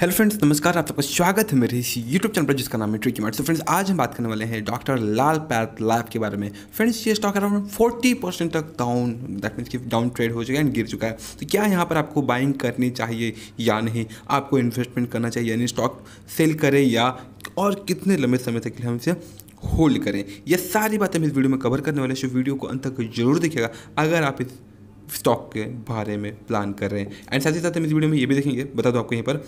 hello friends नमस्कार आप सबका स्वागत है मेरे इस यूट्यूब चैनल पर जिसका नाम है ट्रिकी मार्ट तो फ्रेंड्स आज हम बात करने वाले हैं डॉक्टर लाल पैथ लैब के बारे में फ्रेंड्स ये स्टॉक अराउंड 40 परसेंट तक डाउन दैट मीन्स कि डाउन ट्रेड हो चुका है एंड गिर चुका है तो क्या यहाँ पर आपको बाइंग करनी चाहिए या नहीं आपको इन्वेस्टमेंट करना चाहिए यानी स्टॉक सेल करें या और कितने लंबे समय तक हम इसे होल्ड करें यह सारी बातें हम इस वीडियो में कवर करने वाले हैं वीडियो को अंत तक जरूर देखिएगा अगर आप इस स्टॉक के बारे में प्लान कर रहे हैं एंड साथ ही साथ हम इस वीडियो में ये भी देखेंगे बता दो आपको यहीं पर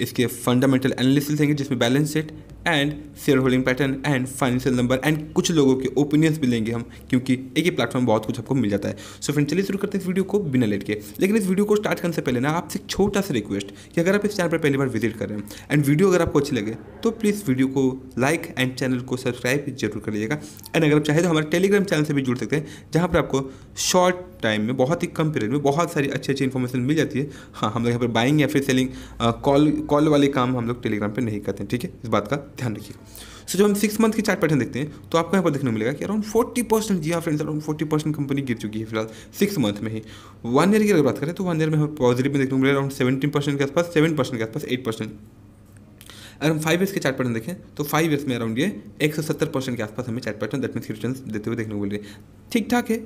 इसके फंडामेंटल एनालिसिस देंगे जिसमें balance sheet and share holding pattern and financial number and कुछ लोगों के ओपिनियंस भी लेंगे हम क्योंकि एक ही प्लेटफॉर्म बहुत कुछ आपको मिल जाता है सो फ्रेंड चलिए शुरू करते हैं इस वीडियो को बिना लेट के लेकिन इस वीडियो को स्टार्ट करने से पहले ना आपसे एक छोटा सा रिक्वेस्ट कि अगर आप इस चैनल पर पहली बार विजिट कर रहे हैं एंड वीडियो अगर आपको अच्छी लगे तो प्लीज़ वीडियो को लाइक एंड चैनल को सब्सक्राइब जरूर कर लीजिएगा एंड अगर आप चाहे तो हमारे टेलीग्राम चैनल से भी जुड़ सकते हैं जहाँ पर आपको शॉर्ट टाइम में बहुत ही कम पीरियड में बहुत सारी अच्छी अच्छी इन्फॉर्मेशन मिल जाती है हाँ हम लोग यहाँ पर बाइंग या फिर सेलिंग कॉल कॉल वाले काम हम लोग टेलीग्राम पर नहीं करते हैं ठीक है इस बात का ध्यान रखिए सो so, जब हम सिक्स मंथ के चार्ट पैटर्न देखते हैं तो आपको यहाँ पर देखने को मिलेगा कि अराउंड फोर्टी परसेंट जी हाँ friends around forty percent company गिर चुकी है फिलहाल सिक्स मंथ में ही वन ईयर की अगर बात करें तो वन ईयर में हमें पॉजिटिव में देखने को मिलेगा अराउंड सेवेंटी परसेंट के आसपास सेवन परसेंट के आसपास एट परसेंट अगर हम फाइव ईयर्स के चार्ट पैटर्न देखें तो फाइव ईयर्स में अराउंड ये एक सौ सत्तर परसेंट के आसपास हमें chart pattern that mean return देते हुए देखने को मिल रही है ठीक ठाक है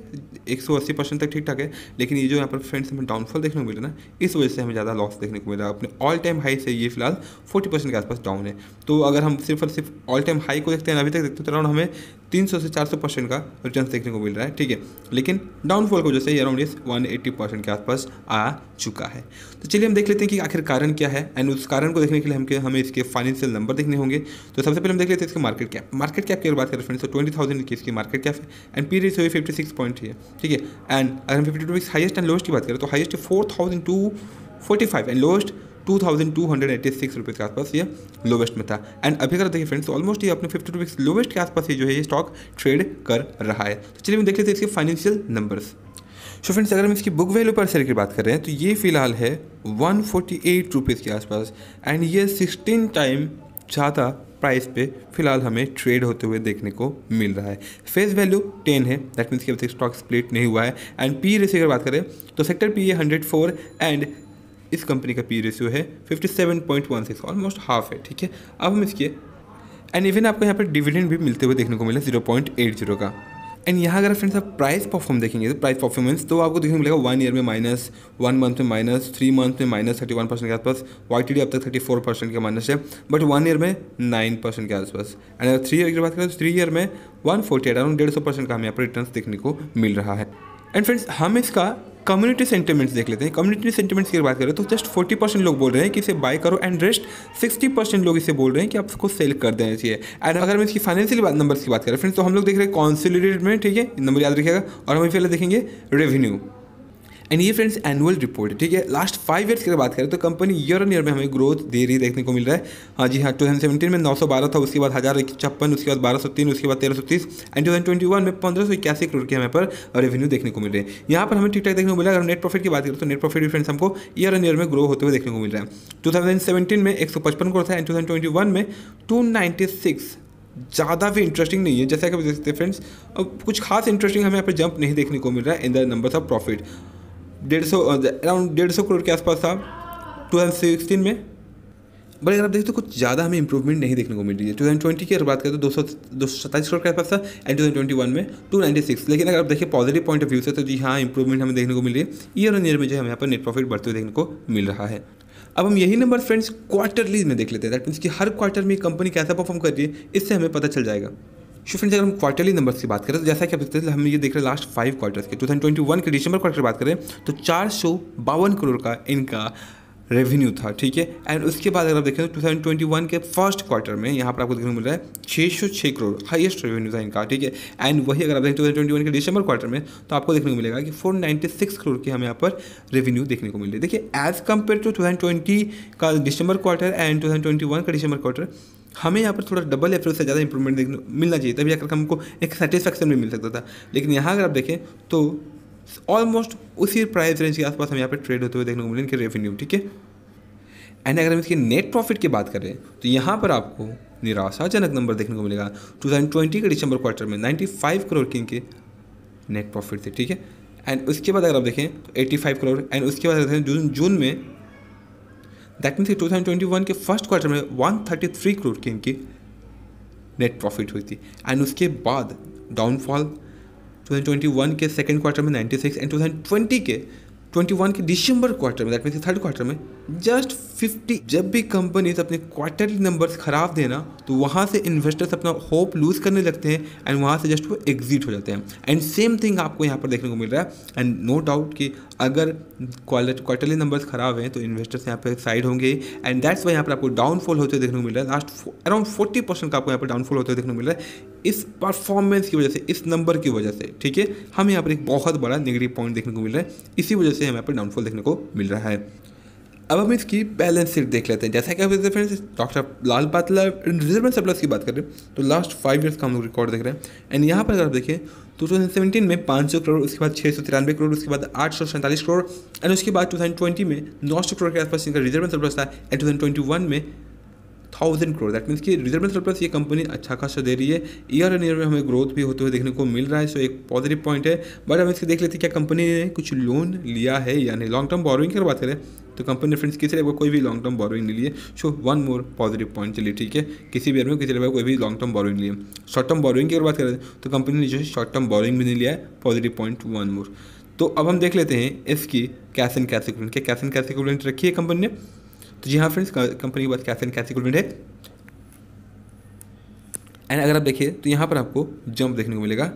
एक सौ अस्सी परसेंट तक ठीक ठाक है लेकिन ये जो यहाँ पर फ्रेंड्स हमें डाउनफॉल देखने को मिला ना इस वजह से हमें ज़्यादा लॉस देखने को मिला अपने ऑल टाइम हाई से ये फिलहाल फोर्टी परसेंट के आसपास डाउन है तो अगर हम सिर्फ और सिर्फ ऑल टाइम हाई को देखते हैं अभी तक देखते हैं तो अराउंड हमें तीन सौ से चार सौ परसेंट का रिटर्न देखने को मिल रहा है ठीक है लेकिन डाउनफॉल की वजह से अराउंड इस वन एट्टी परसेंट के आसपास आ चुका है तो चलिए हम देख लेते हैं कि आखिर कारण क्या है एंड उस कारण को देखने के लिए हमके हमें इसके फाइनेंशियल नंबर देखने होंगे तो सबसे पहले हम देख लेते हैं इसके मार्केट कैप मार्केट कैप की अगर बात करें फ्रेंड्स तो ट्वेंटी थाउजेंड की इसकी मार्केट कैप है एंड पीरियड से फिफ्टी सिक्स पॉइंट थ्री है ठीक है एंड अगर हम fifty two weeks highest and lowest की बात करें तो highest four thousand two forty five and lowest two thousand two hundred eighty six rupees के आसपास ये लोवेस्ट में था एंड अभी अगर देखिए फ्रेंड्स ऑलमोस्ट तो ये अपने फिफ्टी टू वीक्स लोवेस्ट के आसपास ये जो है ये स्टॉक ट्रेड कर रहा है तो चलिए हम देख लेते हैं इसके फाइनेंशियल नंबर्स सो फ्रेंड्स अगर हम इसकी बुक वैल्यू पर सेल की बात कर रहे हैं तो ये फिलहाल है वन फोर्टी एट रुपीज़ के आसपास एंड ये सिक्सटीन टाइम ज़्यादा प्राइस पे फिलहाल हमें ट्रेड होते हुए देखने को मिल रहा है फेस वैल्यू टेन है दैट मीन्स कि अभी तक स्टॉक स्प्लिट नहीं हुआ है एंड पी रेशियो अगर बात करें तो सेक्टर पी है हंड्रेड फोर एंड इस कंपनी का पी रेशियो है fifty seven point one six almost half है ठीक है अब हम इसके एंड इवन आपको यहाँ पर डिविडेंड भी मिलते हुए देखने को मिला जीरो पॉइंट एट जीरो का एंड यहाँ अगर फ्रेंड्स आप प्राइस परफॉर्म देखेंगे तो प्राइस परफॉर्मेंस तो आपको देखने को मिलेगा वन ईयर में माइनस वन मंथ में माइनस थ्री मंथ में माइनस थर्टी वन परसेंट के आसपास वाई टी डी अब तक थर्टी फोर परसेंट के माइनस है बट वन ईयर में नाइन परसेंट के आसपास एंड अगर थ्री ईयर की बात करें तो थ्री ईयर में वन फोर्टी एट अराउंड डेढ़ सौ परसेंट का हमें यहाँ पर रिटर्न देखने को मिल रहा है एंड फ्रेंड्स हम इसका कम्युनिटी सेंटीमेंट्स देख लेते हैं कम्युनिटी सेंटीमेंट्स की बात करें तो जस्ट फोर्टी परसेंट लोग बोल रहे हैं कि इसे बाय करो एंड रेस्ट सिक्सटी परसेंट लोग इसे बोल रहे हैं कि आप इसको सेल कर देना चाहिए एंड अगर हम इसकी फाइनेंशियल नंबर्स की बात करें फ्रेंड्स तो हम लोग देख रहे हैं कॉन्सिलेटेड में ठीक है नंबर याद रखिएगा और हम फिर देखेंगे रेवेन्यू एंड ये फ्रेंड्स एनुअल रिपोर्ट है ठीक है लास्ट फाइव ईयर्स की बात करें तो कंपनी ईयर ऑन ईयर में हमें ग्रोथ दे रही देखने को मिल रहा है हाँ जी हाँ टू में नौ सौ बारह था उसके बाद हज़ार उसके बाद बारह सौ तीन उसके बाद तेरह सौ तीस and two thousand twenty one में पंद्रह सौ इक्यासी करोड़ के हमें पर रेवेन्यू देखने को मिल रही है यहाँ पर हमें ठीक ठाक देखने को मिला अगर नेट प्रॉफिट की बात करें तो नेट प्रॉफिट भी फ्रेंड्स हमको ईयर ऑन ईयर में ग्रो होते हुए देखने को मिल रहा है टू थाउजेंड सेवेंटीन में एक सौ पचपन करोड़ था एंड टू ट्वेंटी वन में टू सिक्स ज़्यादा भी इंटरेस्टिंग नहीं है जैसा कि आप देख सकते हैं फ्रेंड्स अब कुछ खास इंटरेस्टिंग हमें यहाँ पर जंप नहीं देखने को मिल रहा है in the numbers of profit डेढ़ सौ अराउंड डेढ़ सौ करोड़ के आसपास था टू में बट अगर आप देखते तो कुछ ज़्यादा हमें इंप्रूवमेंट नहीं देखने को मिल रही है टू थाउजेंड ट्वेंटी की अगर बात करें तो दो सौ दो सौ सत्ताईस करोड़ के आसपास था and two thousand twenty one में टू नाइन्टी सिक्स लेकिन अगर आप देखिए पॉजिटिव पॉइंट ऑफ व्यू से तो जी हाँ इंप्रूवमेंट हमें देखने को मिल रही है ईयर ऑन ईयर में जो हमें यहाँ पर नेट प्रॉफिट बढ़ते हुए देखने को मिल रहा है अब हम यही नंबर फ्रेंड्स क्वार्टरली में देख लेते हैं दैट मीन्स कि हर क्वार्टर में कंपनी कैसा परफॉर्म कर रही है इससे हमें पता चल जाएगा शो फ्रेंड्स अगर हम क्वार्टरली नंबर्स की बात करें तो जैसा कि आप देखते हैं हम ये देख रहे हैं लास्ट फाइव क्वार्टर्स के 2021 के दिसंबर क्वार्टर की बात करें तो चार सौ बावन करोड़ का इनका रेवेन्यू था ठीक है एंड उसके बाद अगर आप देखें तो 2021 के फर्स्ट क्वार्टर में यहाँ पर आपको देखने को मिल रहा है छः सौ छः करोड़ हाईएस्ट रेवेन्यू था इनका ठीक है एंड वही अगर आप देखें टू के दिसंबर क्वार्टर में तो आपको देखने को मिलेगा कि 496 करोड़ के हम यहाँ पर रेवेन्यू देखने को मिल रही है देखिए एज कम्पेयर टू टू का दिसंबर क्वार्टर एंड टू का दिसंबर क्वार्टर हमें यहाँ पर थोड़ा डबल या फिर उससे ज़्यादा इंप्रूवमेंट देखने मिलना चाहिए तभी आकर हमको एक सेटिस्फैक्शन भी मिल सकता था लेकिन यहाँ अगर आप देखें तो ऑलमोस्ट उसी प्राइस रेंज के आसपास हम यहाँ पर ट्रेड होते हुए देखने को मिले इनके रेवेन्यू ठीक है एंड अगर हम इसके नेट प्रॉफिट की बात करें तो यहाँ पर आपको निराशाजनक नंबर देखने को मिलेगा 2020 के दिसंबर क्वार्टर में 95 करोड़ की इनके नेट प्रॉफिट थे ठीक है एंड उसके बाद अगर आप देखें तो 85 करोड़ एंड उसके बाद जून जून में that means two thousand twenty one के फर्स्ट क्वार्टर में वन थर्टी थ्री करोड़ की इनकी नेट प्रॉफिट हुई थी एंड उसके बाद downfall two thousand twenty one के सेकेंड क्वार्टर में ninety six and two thousand twenty के ट्वेंटी वन के दिसंबर क्वार्टर में दैट मीन्स थर्ड क्वार्टर में जस्ट फिफ्टी जब भी कंपनीज अपने क्वार्टरली नंबर्स खराब देना तो वहाँ से इन्वेस्टर्स अपना होप लूज करने लगते हैं एंड वहाँ से जस्ट वो एग्जिट हो जाते हैं एंड सेम थिंग आपको यहाँ पर देखने को मिल रहा है एंड नो डाउट कि अगर क्वार्टरली नंबर्स खराब हैं तो इन्वेस्टर्स यहाँ पर साइड होंगे एंड दैट्स वाई यहाँ पर आपको डाउनफॉल होते देखने को मिल रहा है लास्ट अराउंड फोर्टी परसेंट का आपको यहाँ पर डाउनफॉल होते देखने को मिल रहा है इस परफॉर्मेंस की वजह से इस नंबर की वजह से ठीक है हम यहाँ पर एक बहुत बड़ा नेगेटिव पॉइंट देखने को मिल रहा है इसी वजह से हमें यहाँ पर डाउनफॉल देखने को मिल रहा है अब हम इसकी बैलेंस शीट देख लेते हैं जैसा कि आप फ्रेंड्स डॉक्टर लाल पातला रिजर्व सप्लस की बात करें तो लास्ट फाइव ईयर्स का हम लोग रिकॉर्ड देख रहे हैं एंड यहाँ पर अगर आप देखें टू थाउजेंड सेवेंटीन में पाँच सौ करोड़ उसके बाद छः सौ तिरानवे करोड़ उसके बाद आठ सौ सैंतालीस करोड़ एंड उसके बाद टू थाउजेंड ट्वेंटी में नौ सौ करोड़ के आसपास इनका रिजर्व सप्लस था and two thousand twenty one में थाउजेंड करोड़ दैट मीन्स कि रिजर्व सरप्लस ये कंपनी अच्छा खासा दे रही है ईयर एंड ईयर में हमें ग्रोथ भी होते हुए देखने को मिल रहा है सो एक पॉजिटिव पॉइंट है बट हम इसके देख लेते हैं क्या कंपनी ने कुछ लोन लिया है या नहीं लॉन्ग टर्म बॉरोइंग की बात करें तो कंपनी ने फ्रेंड्स किसी लेवल कोई भी लॉन्ग टर्म बॉरोइंग नहीं लिए so one more positive point चलिए ठीक है किसी भी ईयर में किसी लेवल कोई भी लॉन्ग टर्म बॉरोइंग लिए शॉर्ट टर्म बॉरोइंग की अगर बात करें तो कंपनी ने जो है शॉर्ट टर्म बॉरोइंग भी नहीं लिया है पॉजिटिव पॉइंट वन मोर तो अब हम देख लेते हैं इसकी कैश एंड कैश इक्विलेंट क्या कैश एंड कैश इक्विलेंट रखी है कंपनी ने तो जी हाँ फ्रेंड्स कंपनी के बाद कैसे एंड कैथी है एंड अगर आप देखिए तो यहाँ पर आपको जंप देखने को मिलेगा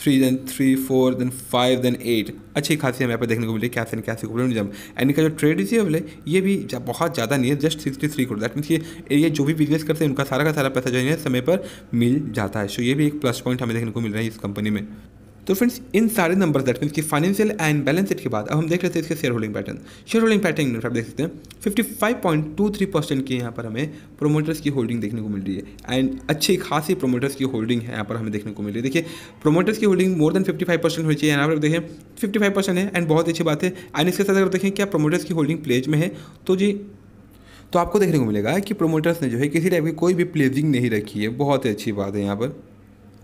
three then three four then five then eight अच्छी खासी हमें यहाँ पर देखने को मिली कैसे एंड कैसे कूपन जम एंड इनका जो ट्रेड रिसीवेबल है ये भी जा, बहुत ज़्यादा नहीं है just sixty three crore that mean ये ये जो भी बिजनेस करते हैं उनका सारा का सारा पैसा जो है समय पर मिल जाता है सो ये भी एक प्लस पॉइंट हमें देखने को मिल रहा है इस कंपनी में तो फ्रेंड्स इन सारे नंबर दैट मीन्स की फाइनेंशियल एंड बैलेंस शीट के बाद अब हम देख लेते हैं इसके share holding pattern share holding pattern आप देख सकते हैं fifty five point two three percent की यहाँ पर हमें प्रोमोटर्स की होल्डिंग देखने को मिल रही है एंड अच्छी खासी प्रोमोटर्स की होल्डिंग है यहाँ पर हमें देखने को मिल रही है देखिए प्रोमोटर्स की holding more than fifty five percent होनी चाहिए यहाँ पर देखें फिफ्टी फाइव परसेंट है एंड बहुत अच्छी बात है एंड इसके साथ अगर देखें क्या प्रोमोटर्स की होल्डिंग प्लेज में है तो जी तो आपको देखने को मिलेगा कि प्रोमोटर्स ने जो है किसी टाइप की कोई भी प्लेजिंग नहीं रखी है बहुत ही अच्छी बात है यहाँ पर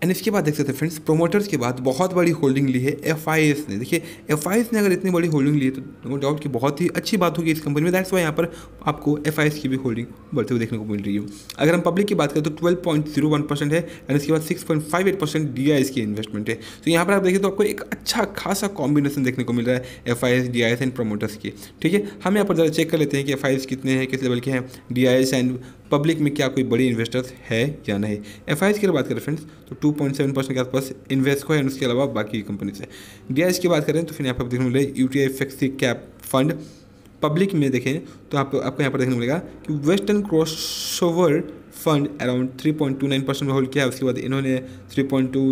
एंड इसके बाद देख सकते हैं फ्रेंड्स प्रोमोटर्स के बाद बहुत बड़ी होल्डिंग ली है एफ ने देखिए एफ ने अगर इतनी बड़ी होल्डिंग ली है तो नो डाउट कि बहुत ही अच्छी बात होगी इस कंपनी में दैट्स वाई यहाँ पर आपको एफ की भी होल्डिंग बढ़ते हुए देखने को मिल रही है अगर हम पब्लिक की बात करें तो ट्वेल्व परसेंट है एंड इसके बाद six point five eight percent D की इन्वेस्टमेंट है तो यहाँ पर आप देखें तो आपको एक अच्छा खासा कॉम्बिनेशन देखने को मिल रहा है F I S D I S and promoters की ठीक है हम यहाँ पर ज़रा चेक कर लेते हैं कि एफ कितने हैं किस लेवल के हैं D I S and public में क्या कोई बड़ी इन्वेस्टर्स है या नहीं एफ आई की अगर बात करें फ्रेंड्स तो टू पॉइंट सेवन परसेंट के आसपास इन्वेस्टको है उसके अलावा बाकी कंपनी है डी की बात करें तो फिर यहाँ पर देखने मिले U T I cap fund public में देखें तो आप, आपको यहाँ पर देखने मिलेगा कि western crossover fund around 3.29 percent में होल्ड किया है उसके बाद इन्होंने 3.2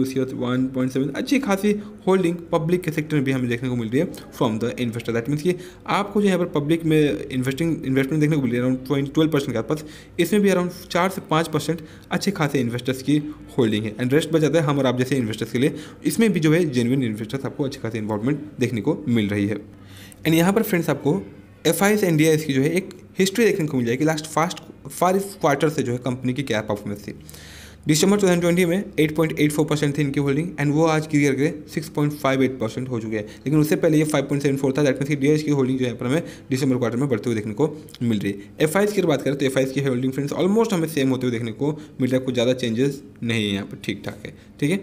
1.7 अच्छी खासी होल्डिंग पब्लिक के सेक्टर में भी हमें देखने को मिल रही है from the investor that means कि आपको जो यहाँ पर पब्लिक में इन्वेस्टिंग इन्वेस्टमेंट देखने को मिल रही है अराउंड पॉइंट ट्वेल्व परसेंट के आसपास इसमें भी अराउंड चार से पाँच परसेंट अच्छे खासे इन्वेस्टर्स की होल्डिंग है एंड रेस्ट बचाता है हम और आप जैसे इन्वेस्टर्स के लिए इसमें भी जो है जेनविन इन्वेस्टर्स आपको अच्छी खासी इन्वॉल्वमेंट देखने को मिल रही है एंड यहाँ पर फ्रेंड्स आपको एफ आई एस इंडिया इसकी जो है एक हिस्ट्री देखने को मिल जाएगी लास्ट फास्ट फाइव क्वार्टर से जो है कंपनी की कैप परफॉर्मेंस थी दिसंबर 2020 में 8.84 परसेंट थी इनकी होल्डिंग एंड वो आज क्लियर गए 6.58 परसेंट हो चुके हैं लेकिन उससे पहले ये 5.74 था दैट मीन डी की होल्डिंग जो है हमें दिसंबर क्वार्टर में बढ़ते हुए देखने को मिल रही है एफ की बात करें तो एफ की होल्डिंग फ्रेंड्स ऑलमोस्ट हमें सेम होते हुए देखने को मिल रहा है कुछ ज़्यादा चेंजेस नहीं है यहाँ पर ठीक ठाक है ठीक है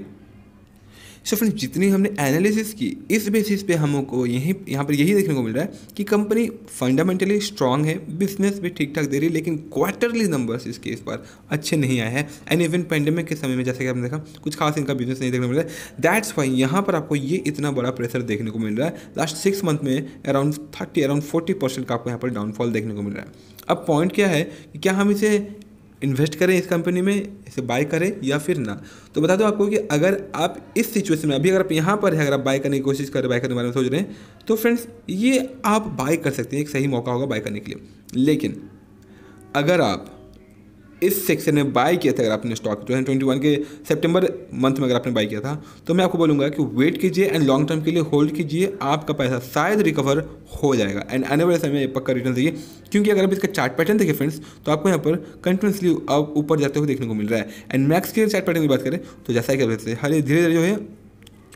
सो फ्रेंड्स जितनी हमने एनालिसिस की इस बेसिस पे हमको यहीं यहाँ पर यही देखने को मिल रहा है कि कंपनी फंडामेंटली स्ट्रांग है बिजनेस भी ठीक ठाक दे रही है लेकिन क्वार्टरली नंबर्स इसके इस बार अच्छे नहीं आए हैं एंड इवन पेंडेमिक के समय में जैसे कि आपने देखा कुछ खास इनका बिजनेस नहीं देखने को मिल रहा है दैट्स वाई यहाँ पर आपको ये इतना बड़ा प्रेशर देखने को मिल रहा है लास्ट सिक्स मंथ में around thirty around forty percent का आपको यहाँ पर डाउनफॉल देखने को मिल रहा है अब पॉइंट क्या है कि क्या हम इसे इन्वेस्ट करें इस कंपनी में इसे बाय करें या फिर ना तो बता दो आपको कि अगर आप इस सिचुएशन में अभी अगर आप यहाँ पर है अगर आप बाय करने की कोशिश कर रहे बाय करने के बारे में सोच रहे हैं तो फ्रेंड्स ये आप बाय कर सकते हैं एक सही मौका होगा बाय करने के लिए लेकिन अगर आप इस सेक्शन में बाय किया था अगर आपने स्टॉक टू ट्वेंटी के सेप्टेम्बर मंथ में अगर आपने बाय किया था तो मैं आपको बोलूँगा कि वेट कीजिए एंड लॉन्ग टर्म के लिए होल्ड कीजिए आपका पैसा शायद रिकवर हो जाएगा एंड आने वाले समय पक्का रिटर्न देखिए क्योंकि अगर आप इसका चार्ट पैटर्न देखिए फ्रेंड्स तो आपको यहाँ पर कंटिन्यूसली अब ऊपर जाते हुए देखने को मिल रहा है एंड मैक्स के चार्ट पैटर्न की बात करें तो जैसा कि हर धीरे धीरे जो है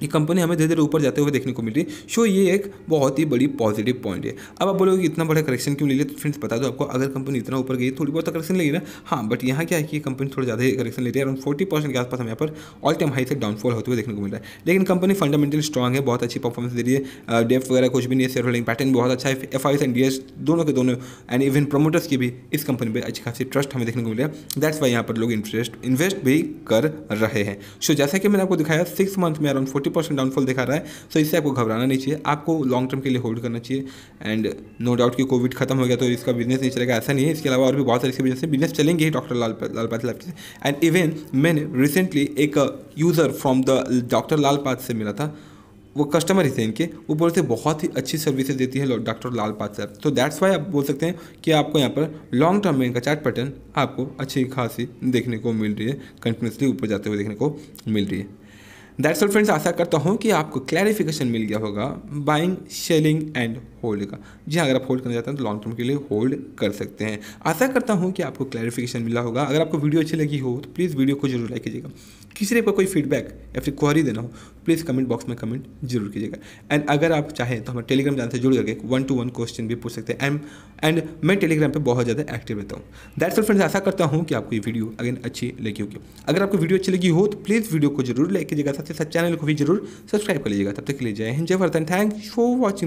ये कंपनी हमें धीरे धीरे ऊपर जाते हुए देखने को मिल रही है सो ये एक बहुत ही बड़ी पॉजिटिव पॉइंट है अब आप बोलोगे इतना बड़ा करेक्शन क्यों ले लिया तो फ्रेंड्स बता दो आपको अगर कंपनी इतना ऊपर गई थोड़ी बहुत करेक्शन तो लेगी ना हाँ बट यहाँ क्या है कि कंपनी थोड़ा ज़्यादा ही करेक्शन लेती है अराउंड फोर्टी परसेंट के आसपास हमें यहाँ पर ऑल टाइम हाई से डाउनफॉल होते हुए देखने को मिल रहा है लेकिन कंपनी फंडामेंटली स्ट्रॉग है बहुत अच्छी परफॉर्मेंस दे रही है डेफ वगैरह कुछ भी नहीं है सेल्डिंग होल्डिंग पैटर्न बहुत अच्छा है एफ आई एंड डी दोनों के दोनों एंड इवन प्रमोटर्स की भी इस कंपनी पर अच्छी खासी ट्रस्ट हमें देखने को मिले दैट्स वाई यहाँ पर लोग इंटरेस्ट इन्वेस्ट भी कर रहे हैं सो जैसा कि मैंने आपको दिखाया सिक्स मंथ में around forty fifty percent downfall दिखा रहा है सो इससे आपको घबराना नहीं चाहिए आपको लॉन्ग टर्म के लिए होल्ड करना चाहिए एंड नो डाउट कि कोविड खत्म हो गया तो इसका बिजनेस नहीं चलेगा ऐसा नहीं है इसके अलावा और भी बहुत सारे इसके बिजनेस है बिजनेस चलेंगे ही doctor Lal Lal path lab से एंड इवन मैंने रिसेंटली एक user from the doctor Lal path से मिला था वो कस्टमर ही थे इनके वो बोलते बहुत ही अच्छी सर्विसेज देती है डॉक्टर लाल पाथ साहब तो दैट्स वाई आप बोल सकते हैं कि आपको यहाँ पर लॉन्ग टर्म में इनका चार्ट पैटर्न आपको अच्छी खासी देखने को मिल रही है कंटिन्यूसली ऊपर जाते हुए देखने को मिल रही है दैट्स ऑल फ्रेंड्स आशा करता हूँ कि आपको क्लैरिफिकेशन मिल गया होगा बाइंग सेलिंग एंड होल्ड का जी हाँ अगर आप होल्ड करना चाहते हैं तो लॉन्ग टर्म के लिए होल्ड कर सकते हैं आशा करता हूँ कि आपको क्लैरिफिकेशन मिला होगा अगर आपको वीडियो अच्छी लगी हो तो प्लीज़ वीडियो को जरूर लाइक कीजिएगा किसी टाइप का कोई फीडबैक या फिर क्वारी देना हो प्लीज़ कमेंट बॉक्स में कमेंट जरूर कीजिएगा एंड अगर आप चाहें तो हमें टेलीग्राम चैनल से जुड़ करके वन टू वन क्वेश्चन भी पूछ सकते हैं एंड एंड मैं टेलीग्राम पे बहुत ज़्यादा एक्टिव रहता हूँ दैट्स ऑल फ्रेंड्स ऐसा करता हूँ कि आपको ये वीडियो अगेन अच्छी लगी होगी अगर आपको वीडियो अच्छी लगी हो तो प्लीज़ वीडियो को जरूर लाइक कीजिएगा साथ ही साथ चैनल को भी जरूर सब्सक्राइब कर लीजिएगा तब तक के लिए जय हिंद जय भारत थैंक्स फॉर वॉचिंग